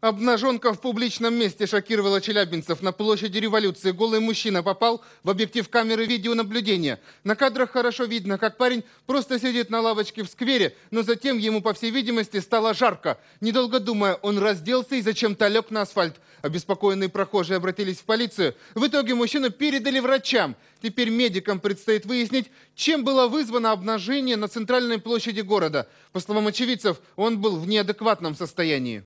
Обнаженка в публичном месте шокировала челябинцев. На площади революции голый мужчина попал в объектив камеры видеонаблюдения. На кадрах хорошо видно, как парень просто сидит на лавочке в сквере, но затем ему, по всей видимости, стало жарко. Недолго думая, он разделся и зачем-то лег на асфальт. Обеспокоенные прохожие обратились в полицию. В итоге мужчину передали врачам. Теперь медикам предстоит выяснить, чем было вызвано обнажение на центральной площади города. По словам очевидцев, он был в неадекватном состоянии.